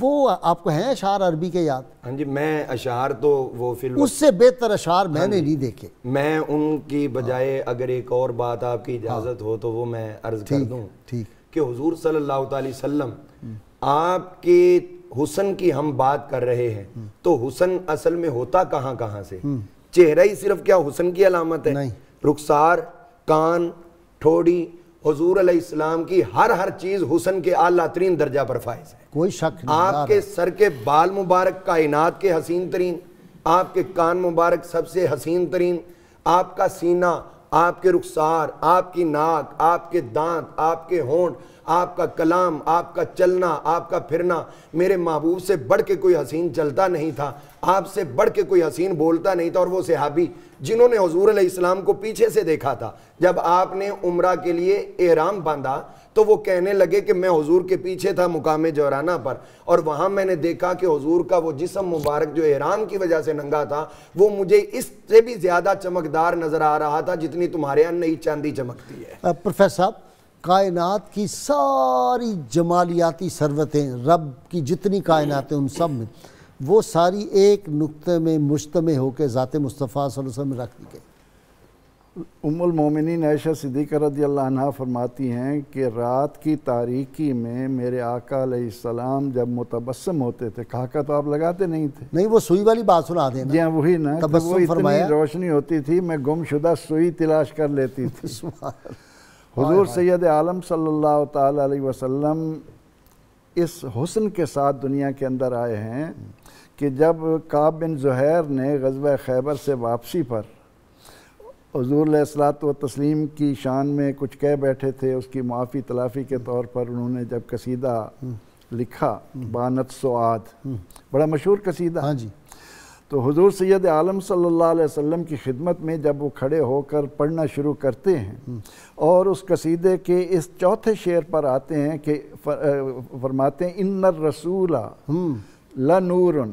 वो आपको हैं अशार अरबी के याद हाँ जी मैं अशार तो वो फिल्म उससे बेहतर अशार हाँ मैंने नहीं देखे मैं उनकी बजाय अगर एक और बात आपकी इजाज़त हो तो वो मैं अर्ज़ कर दूं ठीक कि हुजूर सल्लल्लाहु अलैहि वसल्लम आपके हुसन की हम बात कर रहे हैं हम्म। तो हुसन असल में होता कहां कहां से हम्म। चेहरा ही सिर्फ क्या हुसन की अलामत है रुखसार कान ठोड़ी हजूर इस्लाम की हर हर चीज हुसन के आला तरीन दर्जा पर फायज है कोई शक नहीं आपके सर के बाल मुबारक कायनात के हसीन तरीन आपके कान मुबारक सबसे हसीन तरीन आपका सीना आपके रुखसार आपकी नाक आपके दांत आपके होंठ आपका कलाम आपका चलना आपका फिरना मेरे महबूब से बढ़ के कोई हसीन चलता नहीं था आपसे बढ़ के कोई हसीन बोलता नहीं था और वो सहाबी जिन्होंने हजूर इस्लाम को पीछे से देखा था जब आपने उम्र के लिए एहराम बांधा तो वो कहने लगे कि मैं हजूर के पीछे था मुकाम जौराना पर और वहाँ मैंने देखा कि हजूर का वो जिसम मुबारक जो एहराम की वजह से नंगा था वो मुझे इससे भी ज़्यादा चमकदार नज़र आ रहा था जितनी तुम्हारे यहाँ नई चांदी चमकती है प्रोफेसर साहब कायनात की सारी जमालियाती सरवतें रब की जितनी कायनातें उन सब में वो सारी एक नुक्ते में मुश्तम होकर ज़ात मुस्तफ़ा वसम रख दी गई उमुलमोमिन ऐशा सिद्दीक रदील्ला फरमाती हैं कि रात की तारीकी में मेरे आका जब मुतबसम होते थे खाका तो आप लगाते नहीं थे नहीं वो सुई वाली बात सुना दे जी हाँ, वही ना तो वो इतनी रोशनी होती थी मैं गुमशुदा सुई तलाश कर लेती थी हजूर सैद आलम सल्ला तसलम इस हुसन के साथ दुनिया के अंदर आए हैं कि जब काब बिन जहैर ने गजब खैबर से वापसी पर हजूर असलात व तस्लीम की शान में कुछ कह बैठे थे उसकी माफ़ी तलाफ़ी के तौर पर उन्होंने जब कसीदा लिखा बानत सुद बड़ा मशहूर कसीदा हाँ जी तो हज़ूर सैद आलम सल्ला वम की खिदमत में जब वो खड़े होकर पढ़ना शुरू करते हैं और उस कसीदे के इस चौथे शेर पर आते हैं कि फर, फरमाते हैं इन्नर रसूला हम्म। नूर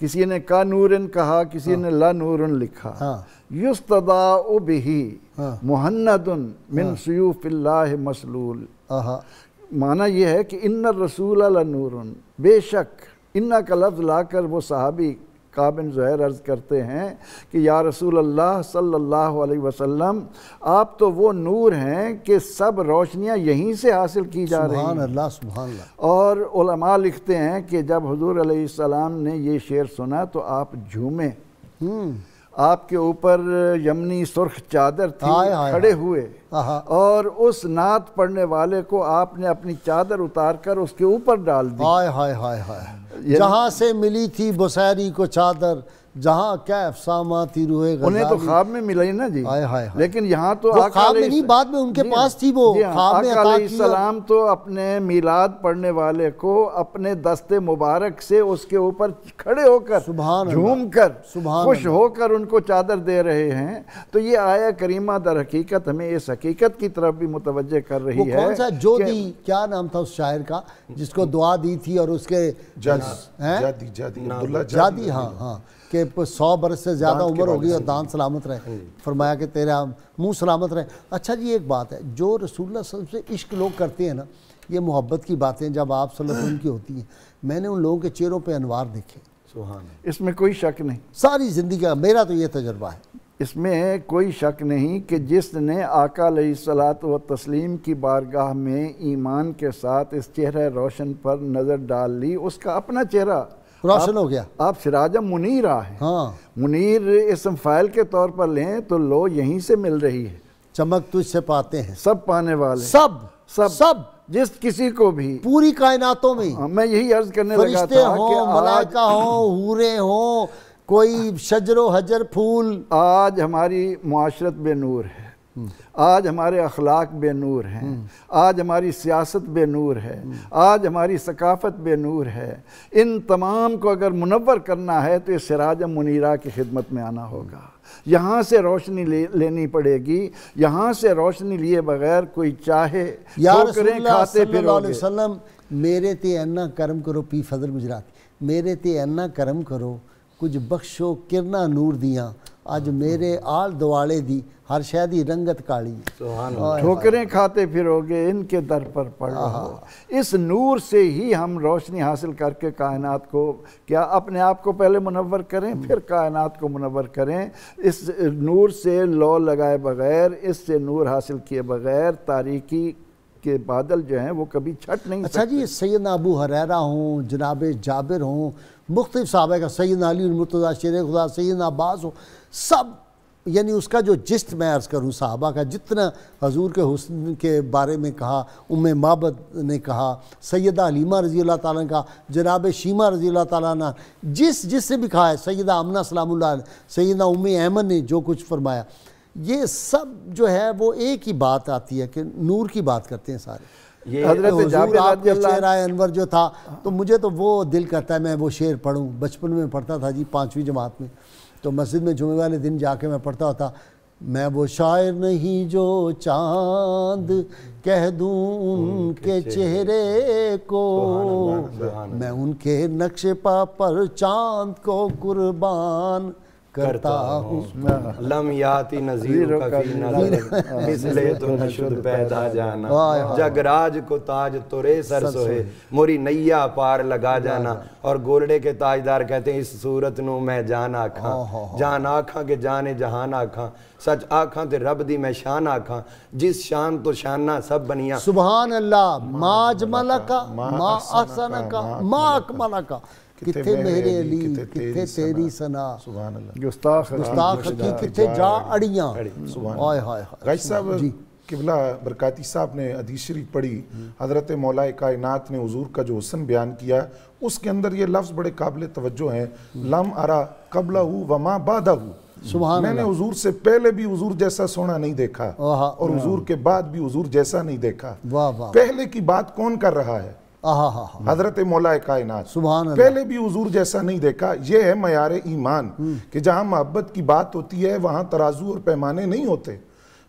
किसी ने का नूरन कहा किसी हाँ। ने ला नूरन लिखा हाँ। युस्तदा बिही हाँ। मुहन्नदन मिन मसलूल माना यह है कि इन्ना रसूल नूरन बेशक इन्ना का लफ्ज़ लाकर वो सहाबी काबिन जहर अर्ज़ करते हैं कि या रसूल अल्लाह सल्लल्लाहु अलैहि वसल्लम आप तो वो नूर हैं कि सब रोशनियां यहीं से हासिल की जा रही हैं और उलमा लिखते हैं कि जब हजूर सलाम ने ये शेर सुना तो आप झूमे हम्म। आपके ऊपर यमनी सुर्ख चादर थी आए, आए, खड़े हुए और उस नात पढ़ने वाले को आपने अपनी चादर उतार कर उसके ऊपर डाल दी हाय हाय हाय हाय जहाँ से मिली थी बुसैरी को चादर जहाँ कैफ सामा उन्हें तो ख्वाब में मिला ही ना जी हाय हाय लेकिन यहाँ तो ख्वाब में नहीं बाद में उनके पास थी वो सलाम तो अपने मिलाद पढ़ने वाले को अपने दस्ते मुबारक से उसके ऊपर खड़े होकर सुबह झूम कर सुबह खुश होकर उनको चादर दे रहे हैं तो ये आया करीमा दर हकीकत हमें इस हकीकत की तरफ भी मुतवजह कर रही है कौन सा जो दी क्या नाम था उस शायर का जिसको दुआ दी थी और उसके जादी जादी हाँ हाँ कि सौ बरस से ज़्यादा उम्र होगी और दान सलामत रहे हाँ फरमाया कि तेरा मुंह सलामत रहे अच्छा जी एक बात है जो रसूल से इश्क लोग करते हैं ना ये मोहब्बत की बातें जब आप सल्लम की होती हैं मैंने उन लोगों के चेहरों पर अनवार देखे इसमें कोई शक नहीं सारी ज़िंदगी का मेरा तो ये तजर्बा है इसमें कोई शक नहीं कि जिसने आका सलात व तस्लीम की बारगाह में ईमान के साथ इस चेहरे रोशन पर नज़र डाल ली उसका अपना चेहरा रोशन हो गया आप सिराजा आ है हाँ मुनीर इसम फाइल के तौर पर लें तो लो यहीं से मिल रही है चमक तुझसे पाते हैं सब पाने वाले सब सब सब जिस किसी को भी पूरी कायनातों में आ, हाँ, मैं यही अर्ज करने लगा था हो, कि हो हूरे हो कोई शजरो हजर फूल आज हमारी माशरत में नूर है आज हमारे अखलाक बे नूर हैं आज हमारी सियासत बेनूर है आज हमारी सकाफत बेनूर है इन तमाम को अगर मुनवर करना है तो ये सिराज मुनीरा की खिदमत में आना होगा यहाँ से रोशनी ले, लेनी पड़ेगी यहाँ से रोशनी लिए बगैर कोई चाहे ठोकरें खाते फिर मेरे ते अन्ना कर्म करो पी फजल गुजरात मेरे ते अन्ना कर्म करो कुछ बख्शो किरना नूर दियाँ अज मेरे आल दुआले दी हर शायद ही रंगत काली ठोकरें खाते फिरोगे इनके दर पर पड़ रहा इस नूर से ही हम रोशनी हासिल करके कायनात को क्या अपने आप को पहले मुनवर करें फिर कायनात को मुनवर करें इस नूर से लौ लगाए बगैर इससे नूर हासिल किए बगैर तारीखी के बादल जो हैं वो कभी छट नहीं अच्छा जी सैद अबू हरेरा हों जनाब जाबिर हों मुख्तफ साहब का सैद अली मुर्तज़ा शेर खुदा सैद अब्बास हो सब यानी उसका जो जिस्ट मैं अर्ज़ करूँ साहबा का जितना हजूर के हसन के बारे में कहा उम माबद ने कहा सैदा अलीमा रज़ी अल्लाह ताली ने कहा जनाब शीमा रज़ी अल्लाह ताली ने जिस जिससे भी कहा है सैदा अमना सलाम ने सैदा उम अहमद ने जो कुछ फरमाया ये सब जो है वो एक ही बात आती है कि नूर की बात करते हैं सारे ये अनवर जो था तो मुझे तो वो दिल करता है मैं वो शेर पढ़ूँ बचपन में पढ़ता था जी पाँचवीं जमात में तो मस्जिद में जुमे वाले दिन जाके मैं पढ़ता था मैं वो शायर नहीं जो चांद कह दूं उनके चेहरे को मैं उनके पा पर चांद को कुर्बान करता हूँ लम याति नजीर इसलिए तो नशुद पैदा हाँ, जाना हाँ, हाँ। जगराज को ताज तुरे सर सोहे मोरी नैया पार लगा जाना और गोलडे के ताजदार कहते हैं इस सूरत नु मैं जान आखा जान आखा के जाने जहान आखा सच आखा ते रब दी मैं शान आखा जिस शान तो शाना सब बनिया सुबहान अल्लाह माज मलका मा असन का मा अकमल का ਕਿੱਥੇ ਮੇਰੇ ਅਲੀ ਕਿੱਥੇ ਤੇਰੀ ਸਨਾ ਸੁਭਾਨ ਅੱਲਾ ਗੁਸਤਾਖ ਗੁਸਤਾਖ ਕੀ ਕਿੱਥੇ ਜਾ ਅੜੀਆਂ ਸੁਭਾਨ ਹਾਏ ਹਾਏ ਗਾਇਸ ਸਾਹਿਬ ਜੀ किबला बरकती साहब ने हदीस शरीफ पढ़ी हज़रत मौला कायनात ने हजूर का जो हुसन बयान किया उसके अंदर ये लफ्ज़ बड़े काबिल तवज्जो हैं लम अरा कबला वमा बादा मैंने हुजूर से पहले भी हुजूर जैसा सोना नहीं देखा और हुजूर के बाद भी हुजूर जैसा नहीं देखा वाह वाह पहले की बात कौन कर रहा है हजरत मौला कायनात सुबह पहले भी हजूर जैसा नहीं देखा ये है मैार ईमान हम्म। कि जहाँ मोहब्बत की बात होती है वहाँ तराजू और पैमाने नहीं होते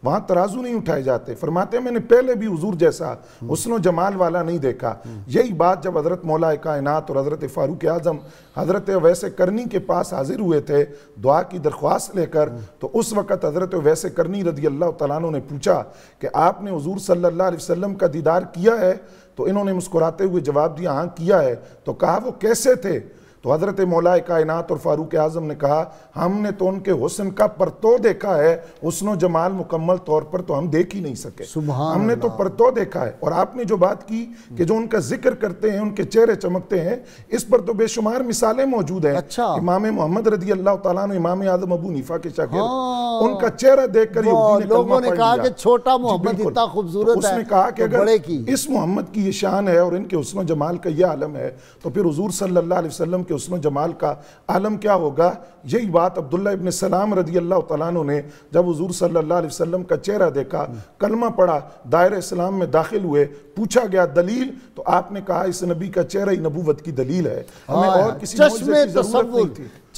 वहाँ तराजू नहीं उठाए जाते फरमाते मैंने पहले भी हजूर जैसा उसनों जमाल वाला नहीं देखा यही बात जब हज़रत मौला कायनात और हज़रत फ़ारूक आज़म हज़रत वैसे करनी के पास हाजिर हुए थे दुआ की दरख्वास्त लेकर तो उस वक़्त हज़रत वैसे करनी रदी अल्लाह तु ने पूछा कि आपने हजूर सल्ला का दीदार किया है तो इन्होंने मुस्कुराते हुए जवाब दिया हाँ किया है तो कहा वो कैसे थे तो हज़रत मौला कायनत और फ़ारूक आज़म ने कहा हमने तो उनके हुसन का परतो देखा है हसन जमाल मुकम्मल तौर पर तो हम देख ही नहीं सके हमने तो परतो देखा है और आपने जो बात की कि जो उनका जिक्र करते हैं उनके चेहरे चमकते हैं इस पर तो बेशुमार मिसालें मौजूद हैं अच्छा। इमाम मोहम्मद रजी अल्लाह तला इमाम आजम अबू नीफा के शागिर हाँ। उनका चेहरा देख कर छोटा मोहम्मद इतना खूबसूरत तो उसने कहा कि अगर इस मोहम्मद की ये शान है और इनके व जमाल का यह आलम है तो फिर हजूर सल्ला वसलम के उसमें जमाल का आलम क्या होगा यही बात अब्दुल्ला इबन सलाम रदी अल्लाह तु ने जब हजूर सल्ला वसम का चेहरा देखा कलमा पढ़ा दायर इस्लाम में दाखिल हुए पूछा गया दलील तो आपने कहा इस नबी का चेहरा ही नबूवत की दलील है हमें हाँ, और किसी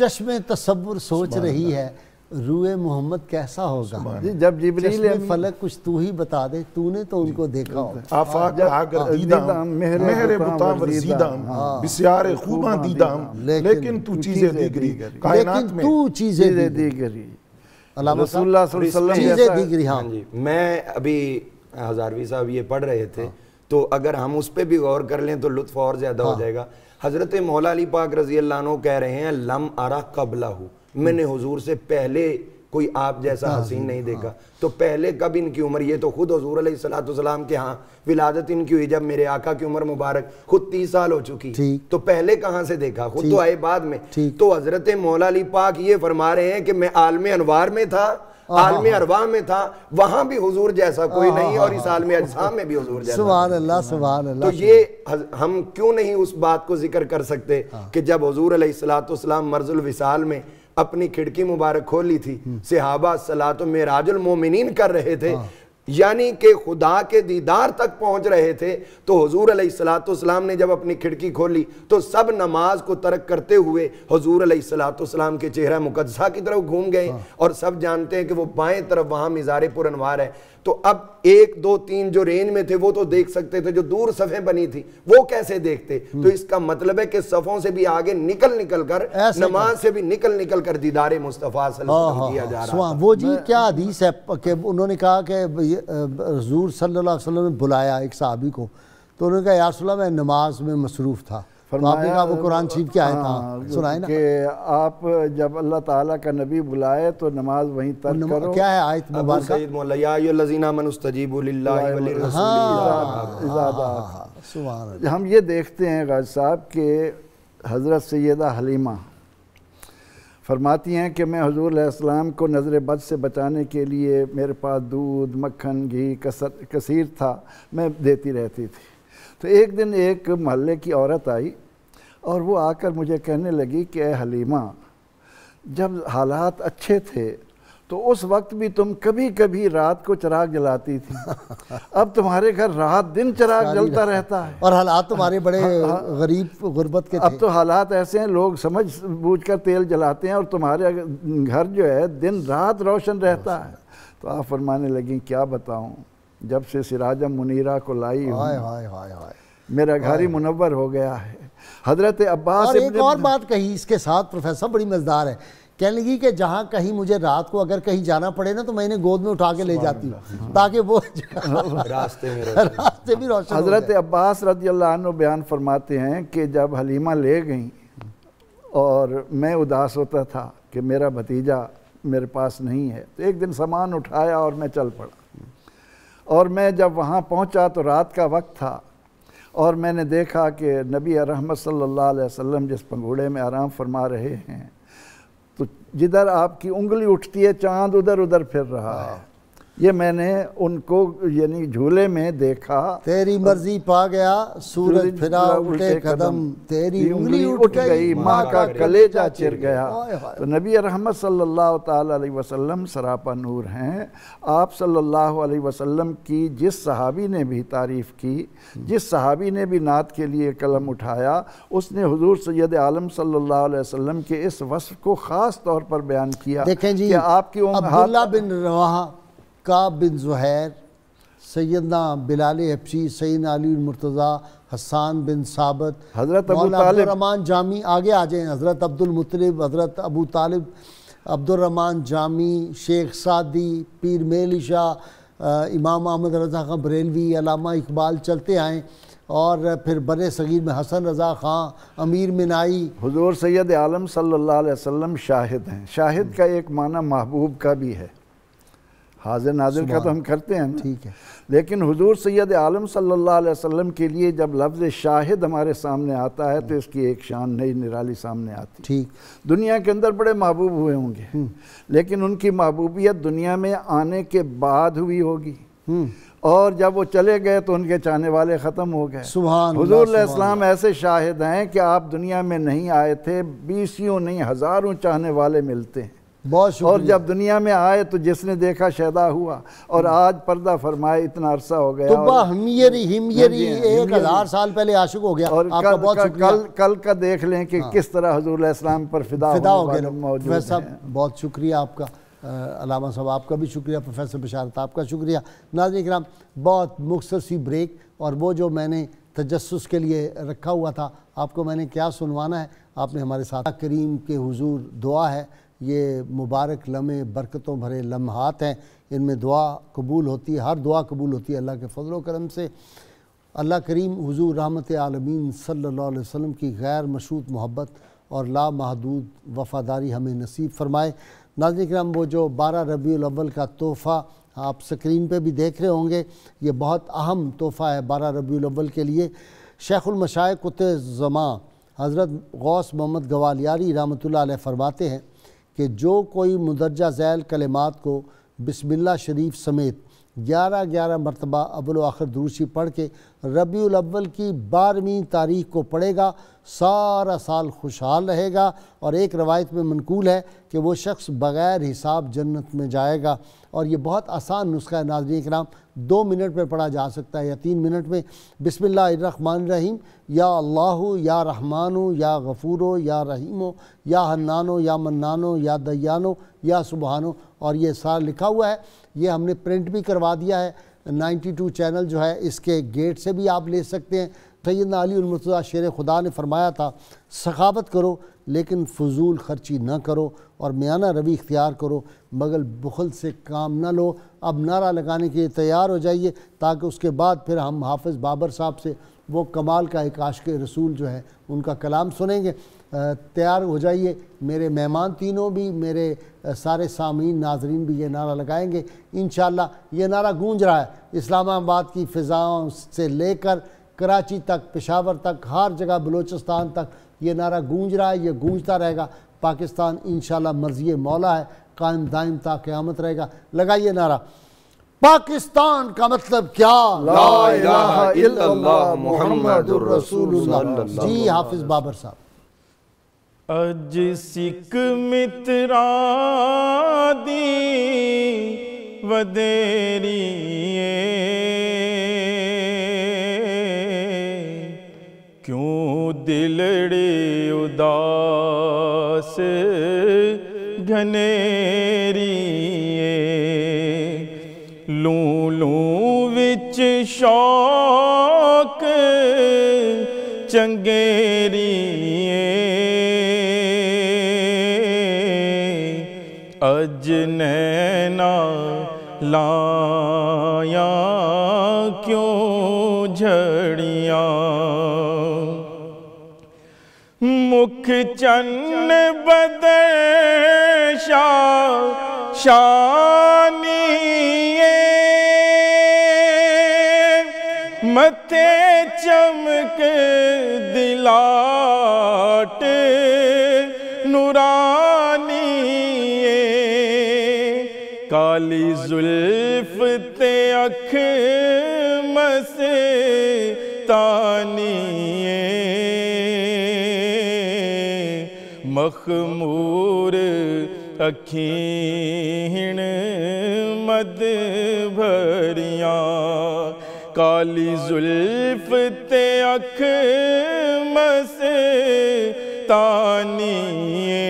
चश्मे तस्वुर सोच रही है रूए मोहम्मद कैसा होगा जब जिबरील फलक कुछ तू ही बता दे तूने तो उनको देखा खूबा दीदाम लेकिन तू चीजें देख रही में तू चीजें दिगरी चीजें दिगरी हां मैं अभी हजारवी साहब ये पढ़ रहे थे हाँ। तो अगर हम उस पर भी गौर कर लें तो लुत्फ और ज्यादा हो हाँ। जाएगा हजरत मौला अली पाक रजी अल्लाह कह रहे हैं लम अरा कबला हूँ मैंने हुजूर से पहले कोई आप जैसा हाँ, हसीन नहीं देखा हाँ। तो पहले कब इनकी उम्र ये तो खुद हजूर सलाम के यहाँ विलादत इनकी हुई जब मेरे आका की उम्र मुबारक खुद तीस साल हो चुकी तो पहले कहाँ से देखा खुद तो आए बाद में तो हजरत मौला अली पाक ये फरमा रहे हैं कि मैं आलम अनवार में था हाँ, हाँ, आलम अरवा में था वहां भी हुजूर जैसा कोई नहीं और इस आलम अजसा में भी हुजूर जैसा सुभान अल्लाह सुभान अल्लाह तो ये हम क्यों नहीं उस बात को जिक्र कर सकते कि जब हुजूर अलैहिस्सलाम मर्जुल विसाल में अपनी खिड़की मुबारक खोली थी सिहाबा सलात मराजुल मोमिन कर रहे थे हाँ। यानी कि खुदा के दीदार तक पहुंच रहे थे तो हजूर सलाम ने जब अपनी खिड़की खोली तो सब नमाज को तर्क करते हुए हजूर सलाम के चेहरा मुकदसा की तरफ घूम गए हाँ। और सब जानते हैं कि वो बाएं तरफ वहां मिज़ार पुरनवार है तो अब एक दो तीन जो रेंज में थे वो तो देख सकते थे जो दूर सफ़े बनी थी वो कैसे देखते हम्म। तो इसका मतलब है कि सफों से भी आगे निकल निकल कर नमाज से भी निकल निकल कर दीदारे मुस्तफ़ा किया जा रहा वो जी क्या हदीस है कि उन्होंने कहा कि हजूर सल्ला ने बुलाया एक साहबी को तो उन्होंने कहा यार मैं नमाज में मसरूफ़ था आपने कहा वो कुरान शरीफ क्या है था हाँ, हाँ, सुनाए ना कि आप जब अल्लाह ताला का नबी बुलाए तो नमाज वहीं तक करो क्या है आयत मुबारक सैयद मौला या लजीना लिल्लाहि हाँ। सुभान अल्लाह हम ये देखते हैं गाज साहब के हज़रत सैयदा हलीमा फरमाती हैं कि मैं हजूर हजूराम को नज़र बद से बचाने के लिए मेरे पास दूध मक्खन घी कसर कसीर था मैं देती रहती थी तो एक दिन एक महल्ले की औरत आई और वो आकर मुझे कहने लगी कि हलीमा जब हालात अच्छे थे तो उस वक्त भी तुम कभी कभी रात को चिराग जलाती थी अब तुम्हारे घर रात दिन चिराग जलता रहता है और हालात तुम्हारे बड़े हाँ, हाँ। गरीब गुरबत के अब तो हालात ऐसे हैं लोग समझ बूझ कर तेल जलाते हैं और तुम्हारे घर जो है दिन रात रोशन रहता है तो आप फरमाने लगी क्या बताऊं जब से सिराजम मुनीरा को लाई हाय हाय हाय मेरा घर ही मुनवर हो गया है हजरत अब्बास और एक और बात कही इसके साथ प्रोफेसर बड़ी मज़ेदार है कहने लगी कि जहाँ कहीं मुझे रात को अगर कहीं जाना पड़े ना तो मैं इन्हें गोद में उठा के ले जाती हूँ ताकि वो रास्ते में रास्ते भी रोशन हज़रत अब्बास रजी अल्लाह बयान फरमाते हैं कि जब हलीमा ले गई और मैं उदास होता था कि मेरा भतीजा मेरे पास नहीं है तो एक दिन सामान उठाया और मैं चल पड़ा और मैं जब वहाँ पहुँचा तो रात का वक्त था और मैंने देखा कि नबी रहमत सल्लल्लाहु अलैहि वसल्लम जिस पंगूड़े में आराम फरमा रहे हैं तो जिधर आपकी उंगली उठती है चांद उधर उधर फिर रहा है ये मैंने उनको यानी झूले में देखा तेरी मर्जी पा गया सूरज फिरा उठे कदम तेरी उंगली उठ गई माँ का कलेजा चिर गया तो नबी रहमत सल्लल्लाहु अलैहि वसल्लम सरापा नूर हैं आप सल्लल्लाहु अलैहि वसल्लम की जिस सहाबी ने भी तारीफ़ की जिस सहाबी ने भी नात के लिए कलम उठाया उसने हुजूर सैयद आलम सल्लल्लाहु अलैहि वसल्लम के इस वस्फ को ख़ास तौर पर बयान किया देखें जी आपकी उम्र बिन रवाहा का बिन जहैर सैदना बिलाल हफसी सैन अली मुर्तज़ा हसान बिन साबत हज़रत अब्दुलरहमान जामी आगे आ जाए हज़रत अब्दुलमतलब हज़रत अबू तालब अब्दुलरहमान जामी शेख सादी पीर मेली शाह इमाम अहमद रज़ा खां बरेलवी अलामा इकबाल चलते आएँ और फिर बर सगीर में हसन रज़ा ख़ान अमीर मिनाई हजूर सैद आलम सल्ला वसम शाहिद हैं शाहिद का एक माना महबूब का भी है हाजिर नाजिर का तो हम करते हैं ठीक है लेकिन हुजूर सैयद आलम सल्लल्लाहु अलैहि वसल्लम के लिए जब लफ्ज़ शाहिद हमारे सामने आता है तो इसकी एक शान नई निराली सामने आती है ठीक दुनिया के अंदर बड़े महबूब हुए होंगे हम्म। लेकिन उनकी महबूबियत दुनिया में आने के बाद हुई होगी हम्म। और जब वो चले गए तो उनके चाहने वाले ख़त्म हो गए हजूर इस्लाम ऐसे शाहिद हैं कि आप दुनिया में नहीं आए थे बीसियों नहीं हज़ारों चाहने वाले मिलते हैं बहुत और जब दुनिया में आए तो जिसने देखा शैदा हुआ और हम्म। आज पर्दा फरमाए इतना अरसा हो गया तो हमीरी हिमयरी हाँ हाँ, एक हज़ार साल पहले आशिक हो गया और आपका कल, बहुत कल, कल कल का देख लें कि हाँ। किस तरह हजूर इस्लाम पर फिदा फिदा हो गया साहब बहुत शुक्रिया आपका अलामा साहब आपका भी शुक्रिया प्रोफेसर बशारत आपका शुक्रिया नाजन कराम बहुत मुख्तर सी ब्रेक और वो जो मैंने तजस के लिए रखा हुआ था आपको मैंने क्या सुनवाना है आपने हमारे साथ करीम के हजूर दुआ है ये मुबारक लम्हे बरकतों भरे लम्हात हैं इनमें दुआ कबूल होती है हर दुआ कबूल होती है अल्लाह के फजल करम से अल्लाह करीम हुजूर रहमत आलमीन अलैहि वसल्लम की गैर मशरूत मोहब्बत और लामहदूद वफ़ादारी हमें नसीब फरमाए नाजिक राम वो जो बारह रबी अव्वल का तोहफ़ा आप स्क्रीन पे भी देख रहे होंगे ये बहुत अहम तोहफ़ा है बारह रबी अव्वल के लिए शेखुलमशा कुत ज़मा हज़रत गौस मोहम्मद गवालियारी रहमत फ़रमाते हैं कि जो कोई मुदरजा झैल कलमात को बिसमिल्ला शरीफ समेत ग्यारह ग्यारह मरतबा अबुल आखिर दूसरी पढ़ के रबी अव्वल की बारहवीं तारीख को पढ़ेगा सारा साल खुशहाल रहेगा और एक रवायत में मनकूल है कि वो शख्स बग़ैर हिसाब जन्नत में जाएगा और ये बहुत आसान नुस्खा है नाजरी कराम दो मिनट में पढ़ा जा सकता है या तीन मिनट में बिसमिल्लामान रहीम या अल्लाह या रहमान या गफूर या रहीम या हन्नानो या मन्नानो या दयानो या सुबहानो और ये सारा लिखा हुआ है ये हमने प्रिंट भी करवा दिया है 92 चैनल जो है इसके गेट से भी आप ले सकते हैं सैदना अली उलमतदा शेर खुदा ने फरमाया था सखावत करो लेकिन फजूल खर्ची ना करो और मियाना रवि इख्तियार करो मगर बुखल से काम ना लो अब नारा लगाने के लिए तैयार हो जाइए ताकि उसके बाद फिर हम हाफिज़ बाबर साहब से वो कमाल का एक आश के रसूल जो है उनका कलाम सुनेंगे तैयार हो जाइए मेरे मेहमान तीनों भी मेरे सारे सामीन नाजरीन भी ये नारा लगाएंगे इन ये नारा गूंज रहा है इस्लामाबाद की फ़िज़ाओं से लेकर कराची तक पेशावर तक हर जगह बलूचिस्तान तक ये नारा गूंज रहा है ये गूंजता रहेगा पाकिस्तान इन मर्जी मौला है कायम दायम ता क्यामत रहेगा लगाइए नारा पाकिस्तान का मतलब क्या मोहम्मद जी हाफिज बाबर साहब अज सिख मित्रा दी वदेरी दिलड़ी उदास घनेरिए लू लू बिच शौक चंगेरिए अज नैना लाया मुख चन्न बदशा शानी मथे चमक दिलाट नुरानी काली जुल्फ ते अख मसे तानी मखमूर अखीण मद भरिया काली जुल्फ ते अख मस तानिए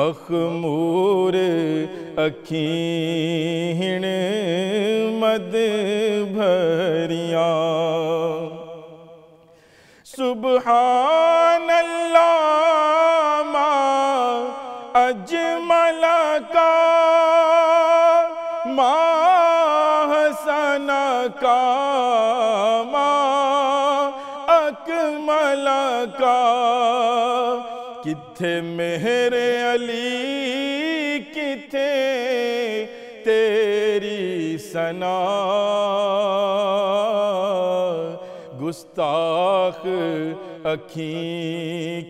मखमूर अखीण मद भरिया सुबहा माहसन का अकमल का किथे मेरे अली किथे तेरी सना गुस्ताख अखी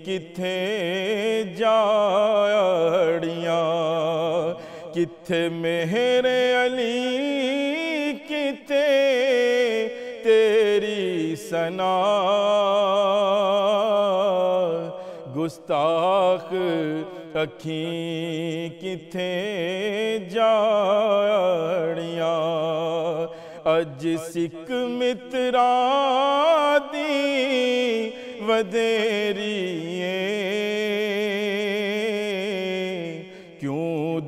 किथे जाड़ियाँ किथे मेहरे अली किते तेरी सना गुस्ताख अखी किथे जाड़िया अज सिख मित्रा दी वदेरी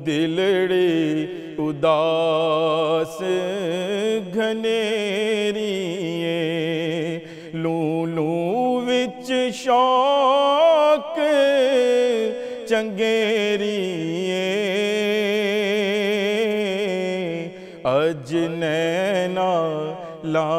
दिलड़ी उदास घनेरिए लूलू बिच शौक चंगेरिए अजनैना ला